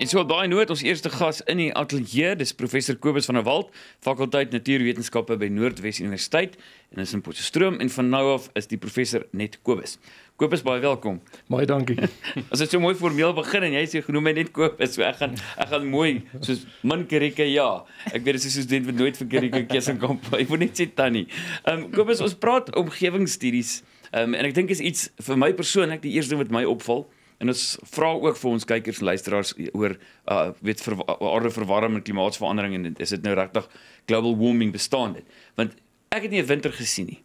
En so baie nood ons eerste gas in die ateljee, dis professor Kobus van der Walt, fakulteit natuurwetenskappe by Noordwes Universiteit en is in Potchefstroom en van nou af is die professor net Kobus. Kobus baie welkom. Baie dankie. As dit so mooi formeel begin en jy sê genoem my net Kobus, so ek gaan ek gaan mooi soos min Kerike ja. Ek weet dit is soos dit word nooit vir Kerike keuse kom. Ek moet net sê tannie. Ehm um, Kobus ons praat omgewingsstudies. Ehm um, en ek dink is iets vir my persoonlik die eerste ding wat my opval. En ons vra ook vir ons kykers en luisteraars oor uh weet vir aarde uh, verwarming en klimaatsverandering en is dit nou regtig global warming bestaan dit? Want ek het nie 'n winter gesien nie.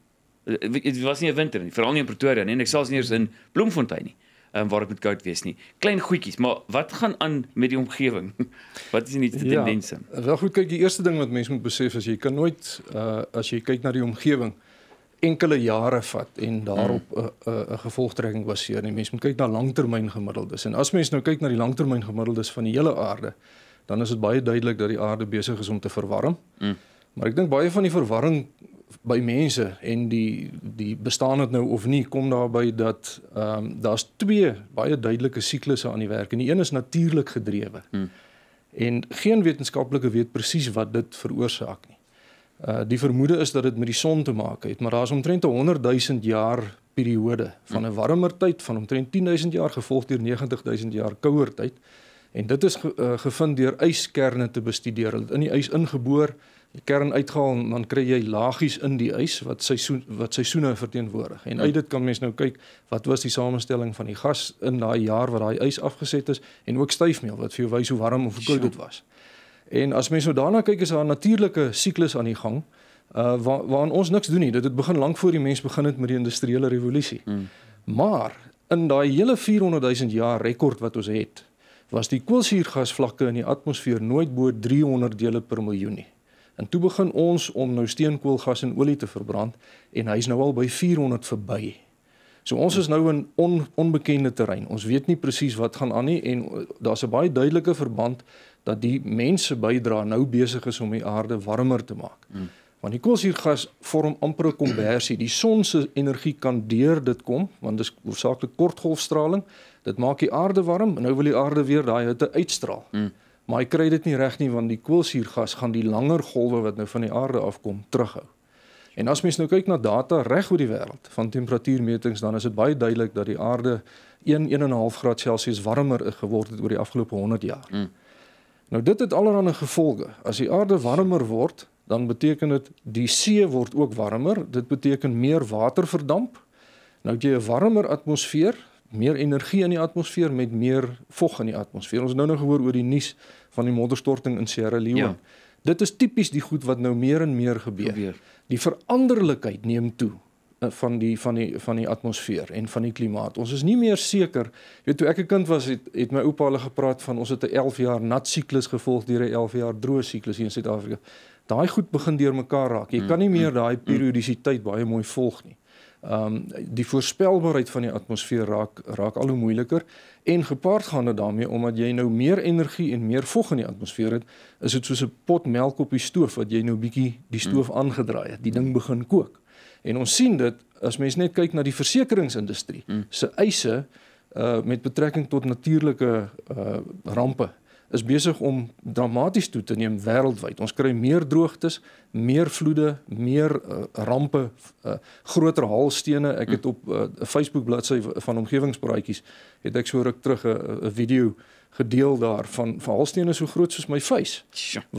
Dit eh, was nie 'n winter nie, veral nie in Pretoria nie en ek selfs nie eens in Bloemfontein nie en um, waar dit met goud wees nie. Klein goedjies, maar wat gaan aan met die omgewing? Wat is die nuutste ja, tendense? Ja, wel goed, kyk, die eerste ding wat mense moet besef is jy kan nooit uh as jy kyk na die omgewing, enkele jare vat en daarop 'n hmm. gevolgtrekking baseer. Die mens moet kyk na langtermyngemiddeldes. En as mens nou kyk na die langtermyngemiddeldes van die hele aarde, dan is dit baie duidelik dat die aarde besig is om te verwarm. Hmm. Maar ek dink baie van die verwarring by mense en die die bestaan dit nou of nie kom daarby dat ehm um, daar's twee baie duidelike siklusse aan die werk. En die een is natuurlik gedrewe. Hmm. En geen wetenskaplike weet presies wat dit veroorsaak nie. Uh die vermoede is dat dit met die son te maak het, maar daar's omtrent 100 000 jaar periode van hm. 'n warmer tyd van omtrent 10 000 jaar gevolg deur 90 000 jaar kouer tyd. En dit is ge, uh, gevind deur yskerne te bestudeer. Hulle het in die ys ingeboor, die kern uitgehaal en dan kry jy lagies in die ys wat seisoen wat seisoene verteenwoordig. En uit hm. dit kan mens nou kyk wat was die samestelling van die gas in daai jaar wat daai ys afgeset is en ook styfmeel wat vir jou wys hoe warm of koud dit was. Ja. En as mens so nou daarna kyk is daar 'n natuurlike siklus aan die gang uh waar, waaraan ons niks doen nie. Dit het begin lank voor die mens begin het met die industriële revolusie. Mm. Maar in daai hele 400 000 jaar rekord wat ons het, was die koolsuurgasvlakke in die atmosfeer nooit bo 300 dele per miljoen nie. En toe begin ons om nou steenkoolgas en olie te verbrand en hy's nou al by 400 verby. Mm. So ons is nou in on, onbekende terrein. Ons weet nie presies wat gaan aan nie en eh, daar's 'n baie duidelike verband dat die mense bydra nou besig is om die aarde warmer te maak. Mm. Want die koolsuurgas vorm amper 'n kombersie. Die son se energie kan deur dit kom want dit is hoofsaaklik kortgolfstraling. Dit maak die aarde warm en nou wil die aarde weer daai hitte uitstraal. Mm. Maar hy kry dit nie reg nie want die koolsuurgas gaan die langer golwe wat nou van die aarde afkom terughou. En as mens nou kyk na data reg oor die wêreld van temperatuurmetings, dan is dit baie duidelik dat die aarde 1 1.5 grade Celsius warmer geword het oor die afgelope 100 jaar. Mm. Nou dit het allerlei gevolge. As die aarde warmer word, dan beteken dit die see word ook warmer. Dit beteken meer water verdamp. Nou jy 'n warmer atmosfeer, meer energie in die atmosfeer met meer vog in die atmosfeer. Ons het nou nog gehoor oor die nuus van die modderstorting in Sierra Leone. Ja. Dit is tipies die goed wat nou meer en meer gebeur. gebeur. Die veranderlikheid neem toe eh, van die van die van die atmosfeer en van die klimaat. Ons is nie meer seker. Jy weet toe ek 'n kind was het, het my oupa hulle gepraat van ons het 'n 11 jaar nat siklus gevolg deur 'n 11 jaar droë siklus hier in Suid-Afrika. Daai goed begin deur mekaar raak. Jy mm, kan nie meer mm, daai mm. periodisiteit baie mooi volg nie. Ehm um, die voorspelbaarheid van die atmosfeer raak raak al hoe moeiliker en gepaard gaan dit daarmee omdat jy nou meer energie en meer vog in die atmosfeer het, is dit soos 'n pot melk op die stoof wat jy nou bietjie die hmm. stoof hmm. aangedraai het. Die ding begin kook. En ons sien dit as mens net kyk na die versekeringsindustrie hmm. se eise uh met betrekking tot natuurlike uh rampe is besig om dramaties toe te neem wêreldwyd. Ons kry meer droogtes, meer vloede, meer uh, rampe, uh, groter haalstene. Ek het hm. op 'n uh, eh, Facebook bladsy van omgewingspraatjies het ek so ruk terug 'n video gedeel daar van van haalstene so groot soos my vuis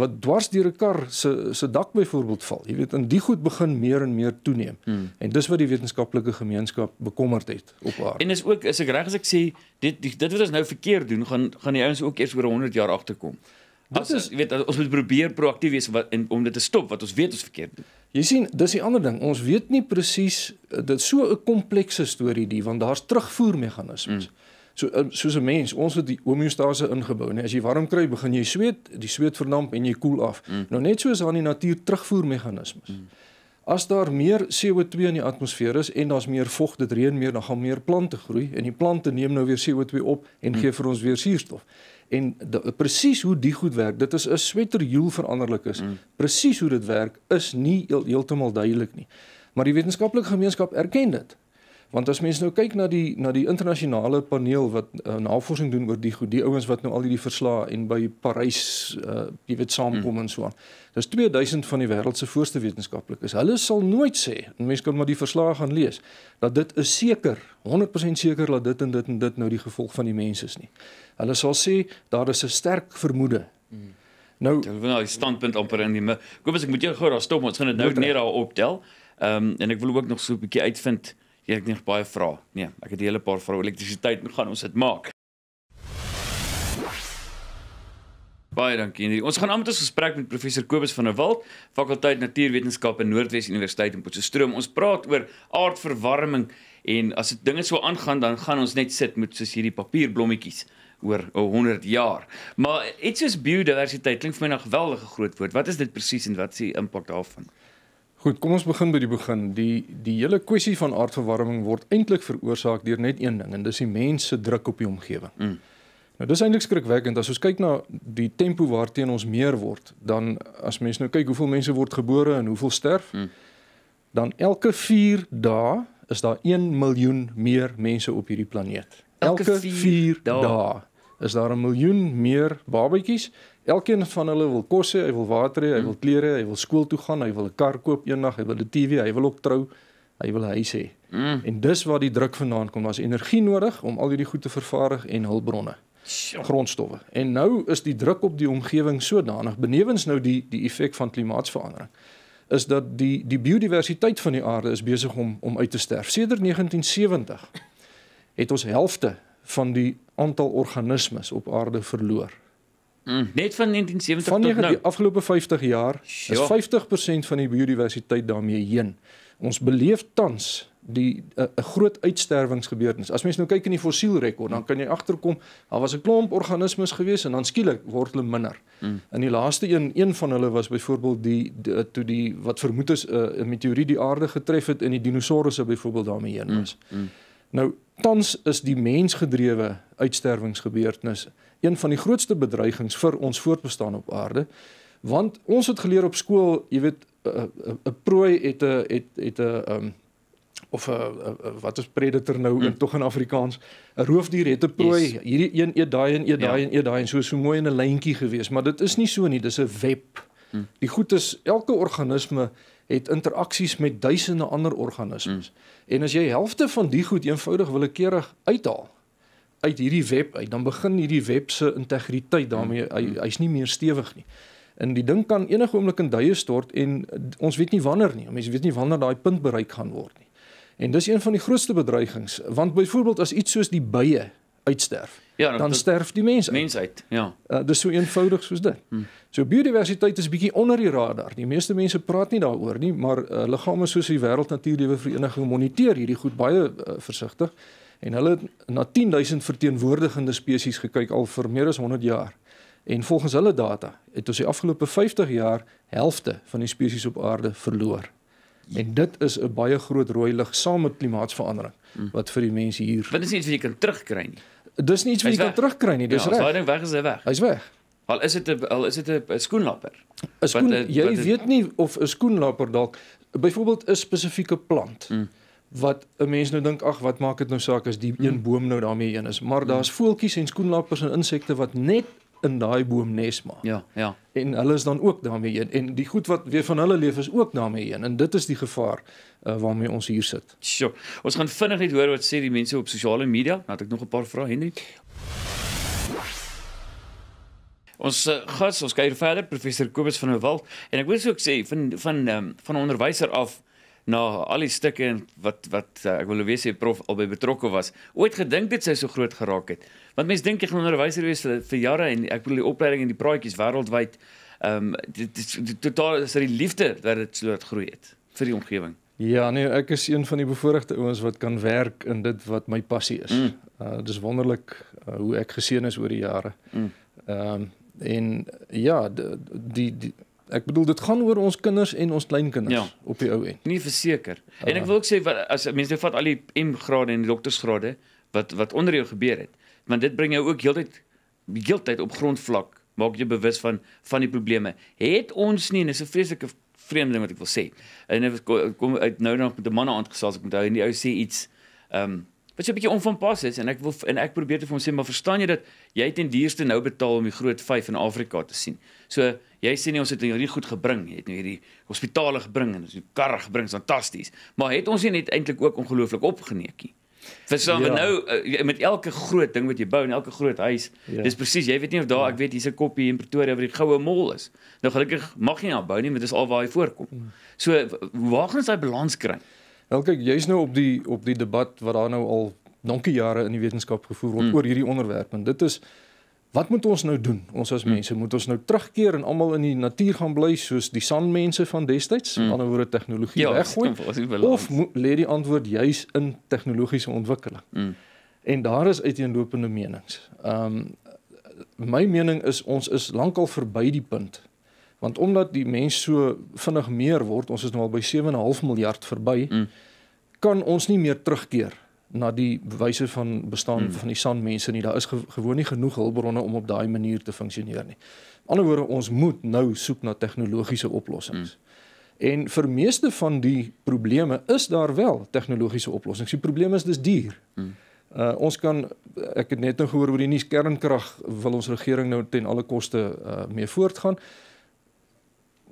wat dwars deur 'n kar se se dak byvoorbeeld val. Jy weet, en die goed begin meer en meer toeneem. Hmm. En dis wat die wetenskaplike gemeenskap bekommerd het op aarde. En is ook as ek reg as ek sê dit dit wat ons nou verkeerd doen, gaan gaan die ouens ook eers oor 100 jaar agterkom. Dit is jy weet ons moet probeer proaktief wees wat, en, om dit te stop wat ons weet ons verkeerd doen. Jy sien, dis die ander ding. Ons weet nie presies dit so 'n komplekse storie die want daar's terugvoer meganismes. Hmm. So ehm, soos 'n mens, ons het die homeostase ingebou, né? As jy warm kry, begin jy sweet, die sweet verdamp en jy koel af. Mm. Nou net soos aan die natuur terugvoermeganismes. Mm. As daar meer CO2 in die atmosfeer is en daar's meer vog, dit reën meer, dan gaan meer plante groei en die plante neem nou weer CO2 op en mm. gee vir ons weer suurstof. En presies hoe die goed werk, dit is 'n sweterhuil veranderlik is. Mm. Presies hoe dit werk is nie heeltemal duidelik nie. Maar die wetenskaplike gemeenskap erken dit. Want as mense nou kyk na die na die internasionale paneel wat uh, navorsing doen oor die goed, die ouens wat nou al hierdie verslae en by Parys uh, jy weet saamkom mm. en so aan. Dis 2000 van die wêreld se voorste wetenskaplikes. Hulle sal nooit sê, mense kan maar die verslae gaan lees, dat dit is seker, 100% seker dat dit en dit en dit nou die gevolg van die mens is nie. Hulle sal sê daar is 'n sterk vermoede. Mm. Nou, hulle wil nou die standpunt amper in die Kom ons ek moet jou gou daar stop, ons gaan dit nou net daar optel. Ehm um, en ek wil ook nog so 'n bietjie uitvind Jy het nog baie vrae. Nee, ek het 'n hele paar vrae oor elektrisiteit en gaan ons dit maak. Baie dankie. Nie. Ons gaan aan met ons gesprek met professor Kobus van der Walt, fakulteit natuurwetenskappe Noordwes Universiteit in Potchefstroom. Ons praat oor aardverwarming en as dit dinge so aangaan dan gaan ons net sit met soos hierdie papierblommetjies oor 100 jaar. Maar iets soos biodiversiteit klink vir my 'n nou geweldige groot woord. Wat is dit presies en wat is die impak daarvan? Goed, kom ons begin by die begin. Die die hele kwessie van aardverwarming word eintlik veroorsaak deur net een ding en dis die mens se druk op die omgewing. Mm. Nou dis eintlik skrikwekkend as ons kyk na die tempo waarteen ons meer word, dan as mens nou kyk hoeveel mense word gebore en hoeveel sterf, mm. dan elke 4 dae is daar 1 miljoen meer mense op hierdie planeet. Elke 4 dae da, is daar 'n miljoen meer babatjies Elkeen van hulle wil kos hê, hy wil water hê, hy wil hmm. klere, hy wil skool toe gaan, hy wil 'n kar koop eendag, hy wil 'n TV, hy wil ook trou, hy wil 'n huis hê. Mm. En dis waar die druk vandaan kom, was energie nodig om al hierdie goed te vervaardig en hulpbronne, grondstowwe. En nou is die druk op die omgewing sodanig benewens nou die die effek van klimaatsverandering is dat die die biodiversiteit van die aarde is besig om om uit te sterf. Sedert 1970 het ons helfte van die aantal organismes op aarde verloor. Mm. Net van 1970 van tot nou. Die afgelope 50 jaar jo. Ja. is 50% van die biodiversiteit daarmee heen. Ons beleef tans die eh, 'n groot uitsterwingsgebeurtenis. As mens nou kyk in die fossielrekord, dan kan jy agterkom, daar was 'n klomp organismes gewees en dan skielik word hulle minder. Mm. In die laaste een, een van hulle was byvoorbeeld die, die toe die wat vermoed is eh, 'n uh, meteoriet die aarde getref het en die dinosourusse byvoorbeeld daarmee heen was. Mm. Mm. Nou tans is die mensgedrewe uitsterwingsgebeurtenis een van die grootste bedreigings vir ons voortbestaan op aarde want ons het geleer op skool jy weet eh, eh, eh, 'n prooi het 'n het het 'n um, ehm, of 'n wat is predator nou mm. tog in Afrikaans 'n roofdier het 'n prooi yes. hierdie een eet daai en eet ja. daai ja. en eet daai en so so mooi in 'n lyntjie gewees maar dit is nie so nie dis 'n web mm. die goed is elke organisme het interaksies met duisende ander organismes mm. en as jy helfte van die goed eenvoudig willekeurig uithaal uit hierdie web uit, dan begin hierdie web se integriteit daarmee mm. hy hy's nie meer stewig nie. En die ding kan enige oomblik in duie stort en ons weet nie wanneer nie. Mense weet nie wanneer daai punt bereik gaan word nie. En dis een van die grootste bedreigings want byvoorbeeld as iets soos die bye uitsterf, ja, dan dit, sterf die mens mensheid. Ja. Uh, dis so eenvoudig soos dit. Hmm. So biodiversiteit is bietjie onder die radar. Die meeste mense praat nie daaroor nie, maar uh, liggame soos die Wêreld Natuurlewe Vereniging moniteer hierdie goed baie uh, versigtig. En hulle het na 10000 verteenwoordigende spesies gekyk al vir meer as 100 jaar. En volgens hulle data het ons die afgelope 50 jaar helfte van die spesies op aarde verloor. En dit is 'n baie groot rooi lig saam met klimaatsverandering hmm. wat vir die mense hier. Wat is iets wat jy kan terugkry nie? Dis nie iets wat jy kan terugkry nie, dis ja, reg. Daai ding weg is hy weg. Hy's weg. Al is dit 'n al is dit 'n skoenlapper. Skoen, wat jy wat weet nie of 'n skoenlapper dalk byvoorbeeld 'n spesifieke plant. Mm wat 'n mens nou dink ag wat maak dit nou saak as die mm. een boom nou daarmee een is maar mm. daar's voeltjies en skoenlappers en insekte wat net in daai boom nes maak ja ja en hulle is dan ook daarmee een en die goed wat weer van hulle leef is ook daarmee een en dit is die gevaar uh, waarmee ons hier sit sjo ons gaan vinnig net hoor wat sê die mense op sosiale media nadat nou ek nog 'n paar vrae het net Ons eh, gas, ons kuier verder, professor Kobus van der Walt, en ek wil sê ek sê van van ehm, van 'n onderwyser af na nou, al die stukke wat wat uh, ek wil nou weet sy prof albei betrokke was ooit gedink dit sy so groot geraak het want mense dink jy gaan onderwyser wees vir, vir jare en ek bedoel die opleiding en die praatjies wêreldwyd ehm um, dit totaal is dit die liefde wat dit so groot het vir die omgewing Ja nee ek is een van die bevoordeelde ouens wat kan werk in dit wat my passie is. Mm. Uh dis wonderlik uh, hoe ek geseën is oor die jare. Mm. Ehm mm. um, en ja die, die Ek bedoel dit gaan oor ons kinders en ons kleinkinders ja. op die ou end. Nie verseker. Uh, en ek wil ook sê wat as mense nou vat al die M-grade en die doktersgrade wat wat onder jou gebeur het, want dit bring jou ook heeltyd heeltyd op grondvlak maak jy bewus van van die probleme. Het ons nie, en dis 'n vreeslike vreemde ding wat ek wil sê. En ek kom uit nou nog met 'n man aangesels, ek onthou en die ou sê iets ehm um, wat so 'n bietjie onvanpas is en ek wil en ek probeer te vir hom sê maar verstaan jy dat jy het in dierste nou betaal om die groot vyf in Afrika te sien. So jy sê nie ons het dit nou hierdie goed gebring, het nou hierdie hospitale gebring en ons het karre gebring, fantasties. Maar het ons nie net eintlik ook ongelooflik opgeneekie? Verstaan jy ja. nou eh, met elke groot ding wat jy bou en elke groot huis, ja. dis presies jy weet nie of daar ja. ek weet hier's 'n koppie in Pretoria waar die goue mol is. Nou gelukkig mag jy nie nou bou nie, maar dis al waar hy voorkom. Ja. So waar gaan ons daai balans kry? Wel nou, kyk, jy's nou op die op die debat wat daar nou al donkie jare in die wetenskap gevoer word hmm. oor hierdie onderwerp en dit is wat moet ons nou doen? Ons as hmm. mense, hmm. moet ons nou terugkeer en almal in die natuur gaan bly soos die sanmense van destyds, hmm. aan die ander word tegnologie ja, weggooi? Of lê die antwoord juis in tegnologiese ontwikkeling? Hmm. En daar is uiteenlopende menings. Ehm um, my mening is ons is lankal verby die punt want omdat die mens so vinnig meer word, ons is nou al by 7.5 miljard verby, mm. kan ons nie meer terugkeer na die wyse van bestaan mm. van die sandmense nie. Daar is ge gewoon nie genoeg hulpbronne om op daai manier te funksioneer nie. Aan die ander woorde, ons moet nou soek na tegnologiese oplossings. Mm. En vir meeste van die probleme is daar wel tegnologiese oplossings. Die probleem is dis duur. Mm. Uh ons kan ek het net nou gehoor oor die nuus kernkrag wil ons regering nou ten alle koste uh mee voortgaan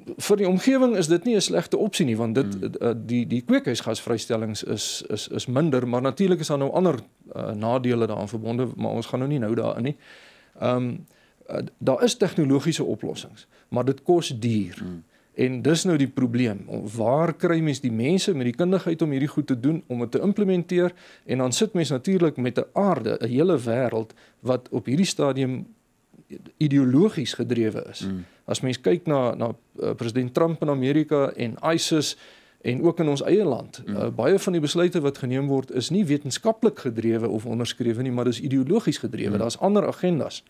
vir die omgewing is dit nie 'n slegte opsie nie want dit hmm. Eh, die die kweekhuisgasvrystellings is is is minder maar natuurlik is daar nou ander uh, nadele daaraan verbonde maar ons gaan nou nie nou daarin nie. Ehm um, uh, daar is tegnologiese oplossings maar dit kos duur. Hmm. En dis nou die probleem. Waar kry mens die mense met die kundigheid om hierdie goed te doen, om dit te implementeer en dan sit mens natuurlik met 'n aarde, 'n hele wêreld wat op hierdie stadium ideologies gedrewe is. Mm. As mens kyk na na eh, president Trump in Amerika en ISIS en ook in ons eie land, mm. uh, baie van die besluite wat geneem word is nie wetenskaplik gedrewe of onderskrewe nie, maar dis ideologies gedrewe. Mm. Daar's ander agendas.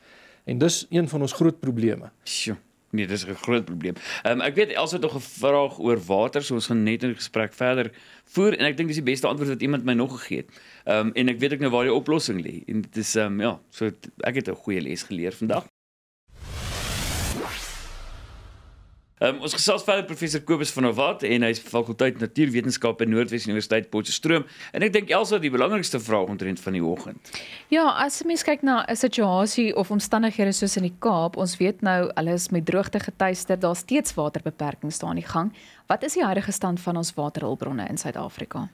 En dis een van ons groot probleme. Sjoe. Nee, dis 'n groot probleem. Ehm um, ek weet Elsa het nog 'n vraag oor water, so ons gaan net in die gesprek verder voer en ek dink dis die beste antwoord wat iemand my nog gegee het. Ehm um, en ek weet ek nou waar die oplossing lê. En dit is ehm um, ja, so ek het 'n goeie les geleer vandag. Um, ons gesels verder professor Kobus van der Walt en hy's fakulteit natuurwetenskappe by Noordwes Universiteit Potchefstroom en ek dink Elsa die belangrikste vraag omtrent van die oggend. Ja, as mens kyk na 'n situasie of omstandighede soos in die Kaap, ons weet nou alles met droogte getuieer, daar's steeds waterbeperkings daar aan die gang. Wat is die huidige stand van ons waterhulpbronne in Suid-Afrika?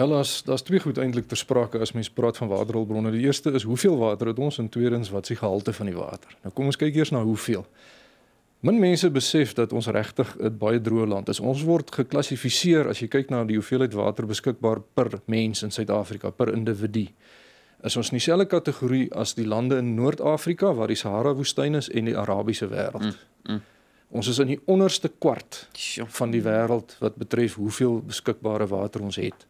Wel, as daar's twee goed eintlik ter sprake as mens praat van waterhulpbronne. Die eerste is hoeveel water het ons en tweedens wat is die gehalte van die water? Nou kom ons kyk eers na hoeveel. Min mense besef dat ons regtig 'n baie droë land is. Ons word geklassifiseer as jy kyk na die hoeveelheid water beskikbaar per mens in Suid-Afrika per individu. Is ons nie selfe kategorie as die lande in Noord-Afrika waar die Sahara woestyn is en die Arabiese wêreld? Mm, mm. Ons is in die onderste kwart van die wêreld wat betref hoeveel beskikbare water ons het.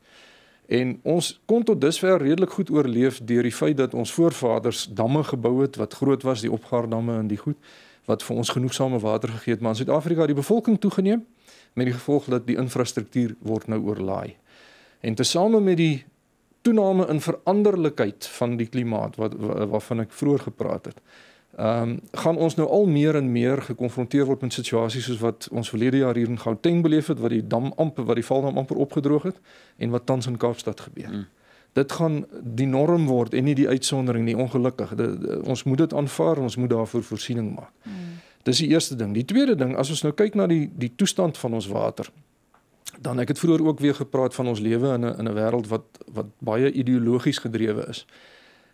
En ons kon tot dusver redelik goed oorleef deur die feit dat ons voorvaders damme gebou het wat groot was, die Opgaardamme en die goed wat vir ons genoegsame water gegee het, maar in Suid-Afrika het die bevolking toegeneem met die gevolg dat die infrastruktuur word nou oorlaai. En tesame met die toename in veranderlikheid van die klimaat wat waarvan ek vroeër gepraat het. Ehm um, gaan ons nou al meer en meer gekonfronteer word met situasies soos wat ons verlede jaar hier in Gauteng beleef het wat die dam amper wat die valdam amper opgedroog het en wat tans in Kaapstad gebeur. Hmm dit gaan die norm word en nie die uitsondering nie ongelukkig de, eh, de, ons moet dit aanvaar ons moet daarvoor voorsiening maak mm. dis die eerste ding die tweede ding as ons nou kyk na die die toestand van ons water dan ek het vroeër ook weer gepraat van ons lewe in 'n in 'n wêreld wat wat baie ideologies gedrewe is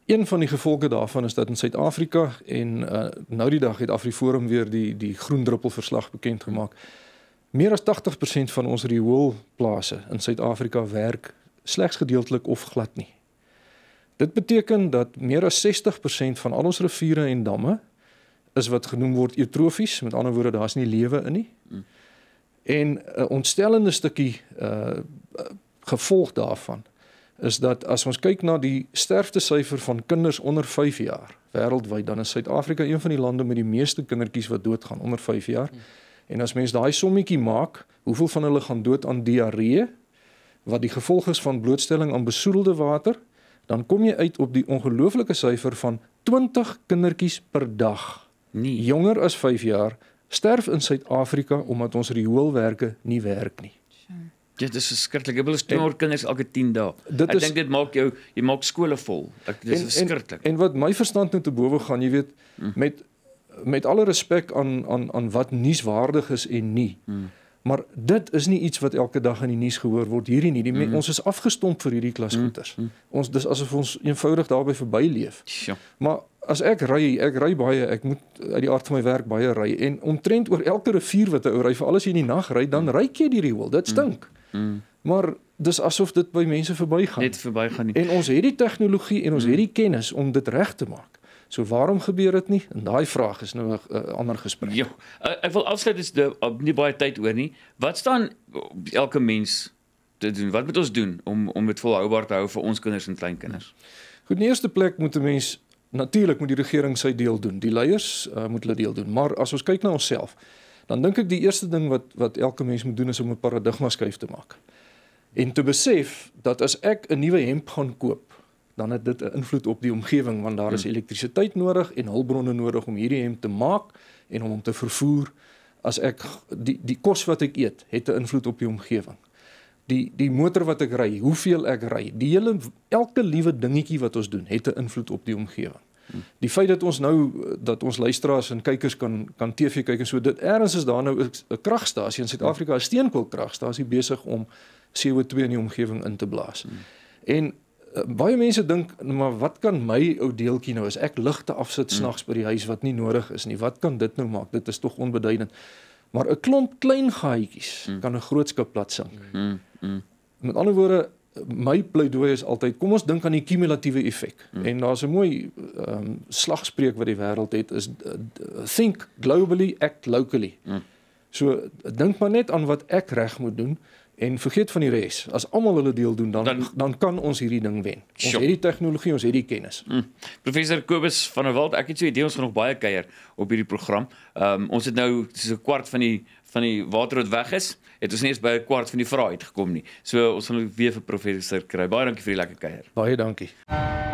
een van die gevolge daarvan is dat in Suid-Afrika en uh, nou die dag het Afriforum weer die die groen druppel verslag bekend gemaak meer as 80% van ons rioolplase in Suid-Afrika werk slegs gedeeltelik of glad nie. Dit beteken dat meer as 60% van al ons riviere en damme is wat genoem word eutrofies, met ander woorde daar's nie lewe in nie. Hmm. En 'n eh, ontstellende stukkie uh gevolg daarvan is dat as ons kyk na die sterftesyfer van kinders onder 5 jaar wêreldwyd dan is Suid-Afrika een van die lande met die meeste kindertjies wat doodgaan onder 5 jaar. Hmm. En as mens daai sommetjie maak, hoeveel van hulle gaan dood aan diarree wat die gevolg is van blootstelling aan besoedelde water, dan kom jy uit op die ongelooflike syfer van 20 kindertjies per dag. Nee, jonger as 5 jaar sterf in Suid-Afrika omdat ons rioolwerke nie werk nie. Ja, dit is verskriklik. Ek wil ons tien kinders elke 10 dae. Ek dink dit maak jou jy maak skole vol. Ek dis verskriklik. En, en wat my verstand net te bowe gaan, jy weet, mm. met met alle respek aan aan aan wat nuuswaardig is en nie. Mm. Maar dit is nie iets wat elke dag in die nuus gehoor word hierdie nie. Die, mm. Ons is afgestomp vir hierdie klasgoeters. Mm. Mm. Ons dis asof ons eenvoudig daarby verby leef. Ja. Maar as ek ry, ek ry baie, ek moet uit die aard van my werk baie ry en omtrent oor elke rivier wat ek ry, vir alles hier in die nag ry, dan mm. ry jy die riool. Dit mm, stink. Mm. Mm. Maar dis asof dit by mense verbygaan. Net verbygaan nie. En ons het die tegnologie en ons mm. het die kennis om dit reg te maak. So waarom gebeur dit nie? En daai vraag is nou 'n uh, ander gesprek. Ja, ek wil afsluit is uh, nie baie tyd oor nie. Wat staan elke mens te doen? Wat moet ons doen om om dit volhoubaar te hou vir ons kinders en kleinkinders? Goed, in eerste plek moet 'n mens natuurlik moet die regering sy deel doen. Die leiers uh, moet hulle deel doen. Maar as ons kyk na onsself, dan dink ek die eerste ding wat wat elke mens moet doen is om 'n paradigma skuif te maak. En te besef dat as ek 'n nuwe hemp gaan koop, dan het dit 'n invloed op die omgewing want daar is hmm. elektrisiteit nodig en hulpbronne nodig om hierdie hemp te maak en om hom te vervoer. As ek die die kos wat ek eet, het 'n invloed op die omgewing. Die die motor wat ek ry, hoeveel ek ry, die hele elke liewe dingetjie wat ons doen, het 'n invloed op die omgewing. Hmm. Die feit dat ons nou dat ons luisteraars en kykers kan kan TV kyk en so dit erns is daar nou 'n kragstasie in Suid-Afrika, 'n steenkoolkragstasie besig om CO2 in die omgewing in te blaas. Hmm. En Eh, baie mense dink maar wat kan my ou deeltjie nou as ek ligte afsit hmm. snags by die huis wat nie nodig is nie wat kan dit nou maak dit is tog onbeduidend maar 'n klomp klein gaatjies hmm. kan 'n groot skip plat sink hmm, met ander woorde my pleidooi is altyd kom ons dink aan die kumulatiewe effek en daar's 'n mooi um, slagspreuk wat die wêreld het is eh, eh, think globally act locally so dink maar net aan wat ek reg moet doen En vergeet van die res. As almal hulle deel doen dan, dan dan kan ons hierdie ding wen. Ons shop. het die tegnologie, ons het die kennis. Mm. Professor Kobus van der Walt, ek het so 'n idee ons gaan nog baie kuier op hierdie program. Ehm um, ons het nou so 'n kwart van die van die waterrot weg is, het ons nie eens by 'n kwart van die vraag uitgekom nie. So ons gaan weer vir professor kry. Baie dankie vir die lekker kuier. Baie dankie. Uh,